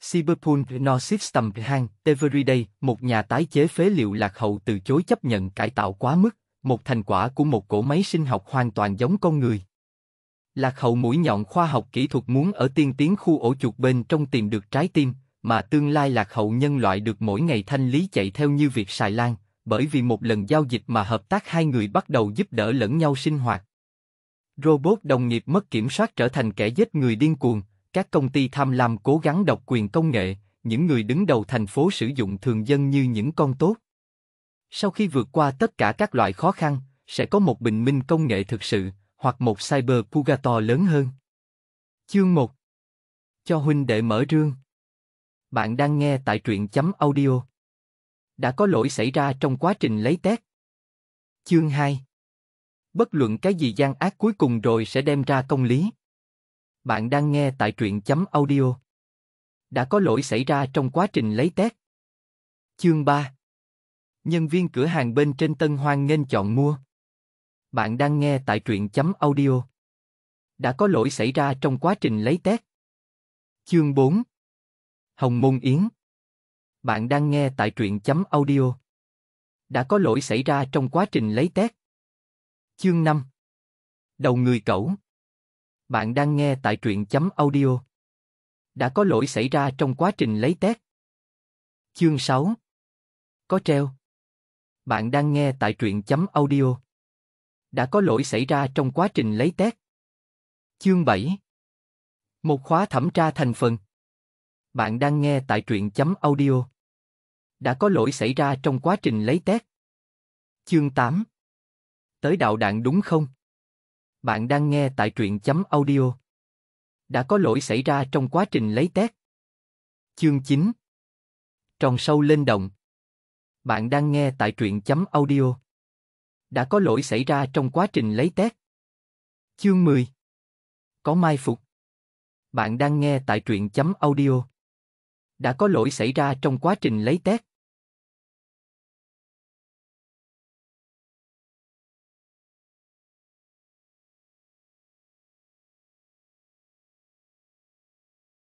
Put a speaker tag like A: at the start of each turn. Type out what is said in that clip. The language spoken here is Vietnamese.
A: Cyberpunk No System Hang, Everyday, một nhà tái chế phế liệu lạc hậu từ chối chấp nhận cải tạo quá mức, một thành quả của một cỗ máy sinh học hoàn toàn giống con người. Lạc hậu mũi nhọn khoa học kỹ thuật muốn ở tiên tiến khu ổ chuột bên trong tìm được trái tim, mà tương lai lạc hậu nhân loại được mỗi ngày thanh lý chạy theo như việc xài lan, bởi vì một lần giao dịch mà hợp tác hai người bắt đầu giúp đỡ lẫn nhau sinh hoạt. Robot đồng nghiệp mất kiểm soát trở thành kẻ giết người điên cuồng, các công ty tham lam cố gắng độc quyền công nghệ, những người đứng đầu thành phố sử dụng thường dân như những con tốt. Sau khi vượt qua tất cả các loại khó khăn, sẽ có một bình minh công nghệ thực sự, hoặc một cyber pugato lớn hơn. Chương 1 Cho huynh đệ mở rương
B: Bạn đang nghe tại truyện chấm audio. Đã có lỗi xảy ra trong quá trình lấy test. Chương 2 Bất luận cái gì gian ác cuối cùng rồi sẽ đem ra công lý. Bạn đang nghe tại truyện chấm audio. Đã có lỗi xảy ra trong quá trình lấy test. Chương 3 Nhân viên cửa hàng bên trên Tân Hoan nên chọn mua. Bạn đang nghe tại truyện chấm audio. Đã có lỗi xảy ra trong quá trình lấy test. Chương 4 Hồng Môn Yến Bạn đang nghe tại truyện chấm audio. Đã có lỗi xảy ra trong quá trình lấy test. Chương 5 Đầu người cẩu bạn đang nghe tại truyện chấm audio. Đã có lỗi xảy ra trong quá trình lấy test. Chương 6 Có treo Bạn đang nghe tại truyện chấm audio. Đã có lỗi xảy ra trong quá trình lấy test. Chương 7 Một khóa thẩm tra thành phần Bạn đang nghe tại truyện chấm audio. Đã có lỗi xảy ra trong quá trình lấy test. Chương 8 Tới đạo đạn đúng không? Bạn đang nghe tại truyện chấm audio. Đã có lỗi xảy ra trong quá trình lấy test. Chương 9 Tròn sâu lên đồng Bạn đang nghe tại truyện chấm audio. Đã có lỗi xảy ra trong quá trình lấy test. Chương 10 Có mai phục Bạn đang nghe tại truyện chấm audio. Đã có lỗi xảy ra trong quá trình lấy test.